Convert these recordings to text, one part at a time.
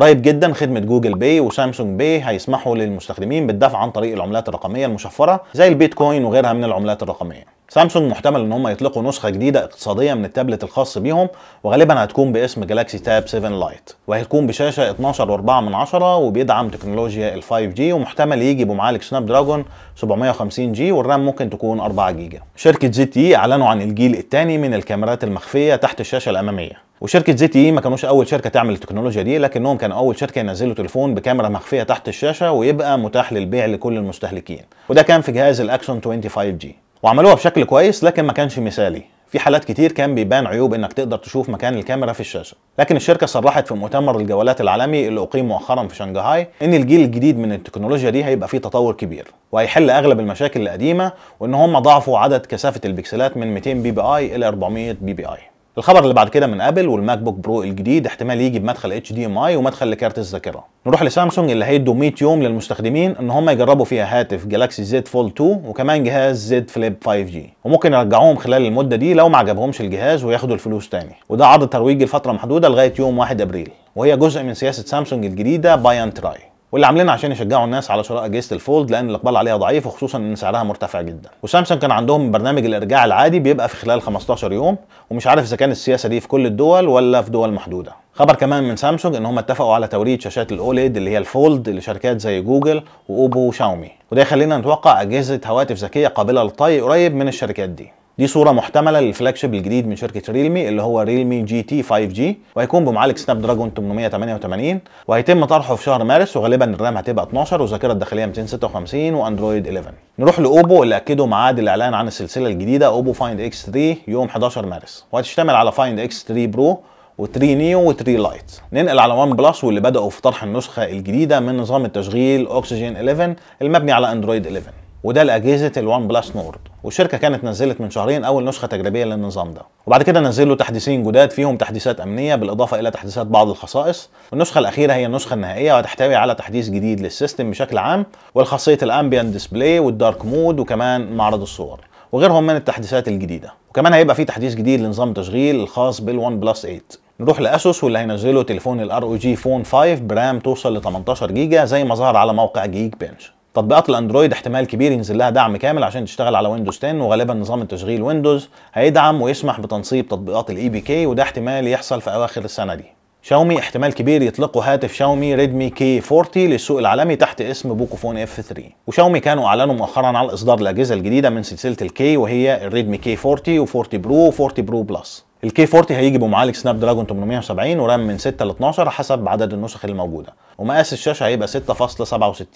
قريب جدا خدمه جوجل باي وسامسونج باي هيسمحوا للمستخدمين بالدفع عن طريق العملات الرقميه المشفره زي البيتكوين وغيرها من العملات الرقميه سامسونج محتمل ان هم يطلقوا نسخه جديده اقتصاديه من التابلت الخاص بيهم وغالبا هتكون باسم جالاكسي تاب 7 لايت وهيكون بشاشه 12.4 وبيدعم تكنولوجيا ال 5 جي ومحتمل يجي بمعالج سناب دراجون 750 جي والرام ممكن تكون 4 جيجا شركه زي تي e اعلنوا عن الجيل الثاني من الكاميرات المخفيه تحت الشاشه الاماميه وشركه زي تي e ما كانوش اول شركه تعمل التكنولوجيا دي لكنهم كانوا اول شركه ينزلوا تليفون بكاميرا مخفيه تحت الشاشه ويبقى متاح للبيع لكل المستهلكين وده كان في جهاز الاكسون 25 جي وعملوها بشكل كويس لكن ما كانش مثالي في حالات كتير كان بيبان عيوب انك تقدر تشوف مكان الكاميرا في الشاشه لكن الشركه صرحت في مؤتمر الجوالات العالمي اللي اقيم مؤخرا في شنغهاي ان الجيل الجديد من التكنولوجيا دي هيبقى فيه تطور كبير وهيحل اغلب المشاكل القديمه وان هم ضعفوا عدد كثافه البكسلات من 200 بي بي اي الى 400 بي بي اي الخبر اللي بعد كده من ابل والماك بوك برو الجديد احتمال يجي بمدخل اتش دي ام اي ومدخل لكارت الذاكره نروح لسامسونج اللي هيدوا 100 يوم للمستخدمين ان هم يجربوا فيها هاتف جالاكسي زد فول 2 وكمان جهاز زد فليب 5 جي وممكن يرجعوهم خلال المده دي لو ما عجبهمش الجهاز وياخدوا الفلوس تاني وده عرض ترويجي لفتره محدوده لغايه يوم 1 ابريل وهي جزء من سياسه سامسونج الجديده باي اند تراي واللي عاملينها عشان يشجعوا الناس على شراء اجهزه الفولد لان الاقبال عليها ضعيف وخصوصا ان سعرها مرتفع جدا وسامسونج كان عندهم برنامج الارجاع العادي بيبقى في خلال 15 يوم ومش عارف اذا كان السياسه دي في كل الدول ولا في دول محدوده خبر كمان من سامسونج ان هم اتفقوا على توريد شاشات الاوليد اللي هي الفولد لشركات زي جوجل واوبو وشاومي وده يخلينا نتوقع اجهزه هواتف ذكيه قابله للطي قريب من الشركات دي دي صوره محتمله للفلاج شيب الجديد من شركه ريلمي اللي هو ريلمي جي تي 5 جي وهيكون بمعالج سناب دراجون 888 وهيتم طرحه في شهر مارس وغالبا الرام هتبقى 12 والذاكره الداخليه 256 واندرويد 11 نروح لاوبو اللي اكدوا ميعاد الاعلان عن السلسله الجديده اوبو فايند اكس 3 يوم 11 مارس وهتشتمل على فايند اكس 3 برو و3 نيو و3 لايت ننقل على وان بلس واللي بداوا في طرح النسخه الجديده من نظام التشغيل اوكسجين 11 المبني على اندرويد 11 وده لاجهزه الوان بلس نورد والشركه كانت نزلت من شهرين اول نسخه تجريبيه للنظام ده وبعد كده نزلوا تحديثين جداد فيهم تحديثات امنيه بالاضافه الى تحديثات بعض الخصائص والنسخه الاخيره هي النسخه النهائيه وتحتوي على تحديث جديد للسيستم بشكل عام والخاصيه الامبيان ديسبلاي والدارك مود وكمان معرض الصور وغيرهم من التحديثات الجديده وكمان هيبقى في تحديث جديد لنظام تشغيل الخاص بالون بلس 8 نروح لاسوس واللي هينزلوا تليفون الار او جي فون 5 برام توصل ل 18 جيجا زي ما ظهر على موقع جيك بنش تطبيقات الاندرويد احتمال كبير ينزل لها دعم كامل عشان تشتغل على ويندوز 10 وغالبا نظام التشغيل ويندوز هيدعم ويسمح بتنصيب تطبيقات الاي بي e كي وده احتمال يحصل في اواخر السنه دي شاومي احتمال كبير يطلقوا هاتف شاومي ريدمي كي 40 للسوق العالمي تحت اسم بوكوفون اف 3 وشاومي كانوا اعلنوا مؤخرا على اصدار الاجهزه الجديده من سلسله الكي وهي الريدمي كي 40 و40 برو و40 برو بلس الكي 40 هيجي بمعالج سناب دراجون 870 ورام من 6 ل 12 حسب عدد النسخ الموجوده ومقاس الشاشه هيبقى 6.67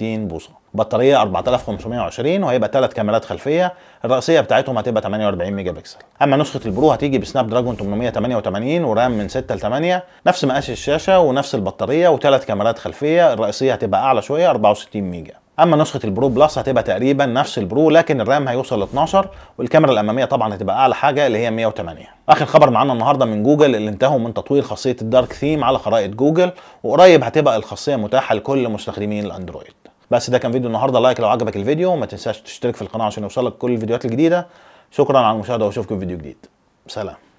بوصه بطاريه 4520 وهيبقى ثلاث كاميرات خلفيه الرئيسيه بتاعتهم هتبقى 48 ميجا بكسل اما نسخه البرو هتيجي بسناب دراجون 888 ورام من 6 ل 8 نفس مقاس الشاشه ونفس البطاريه وثلاث كاميرات خلفيه الرئيسيه هتبقى اعلى شويه 64 ميجا اما نسخه البرو بلس هتبقى تقريبا نفس البرو لكن الرام هيوصل ل 12 والكاميرا الاماميه طبعا هتبقى اعلى حاجه اللي هي 108 اخر خبر معانا النهارده من جوجل اللي انتهوا من تطوير خاصيه الدارك ثيم على خرائط جوجل وقريب هتبقى الخاصيه متاحه لكل مستخدمين الاندرويد بس ده كان فيديو النهارده لايك لو عجبك الفيديو وما تنساش تشترك في القناه عشان يوصلك كل الفيديوهات الجديده شكرا على المشاهده واشوفكم في فيديو جديد سلام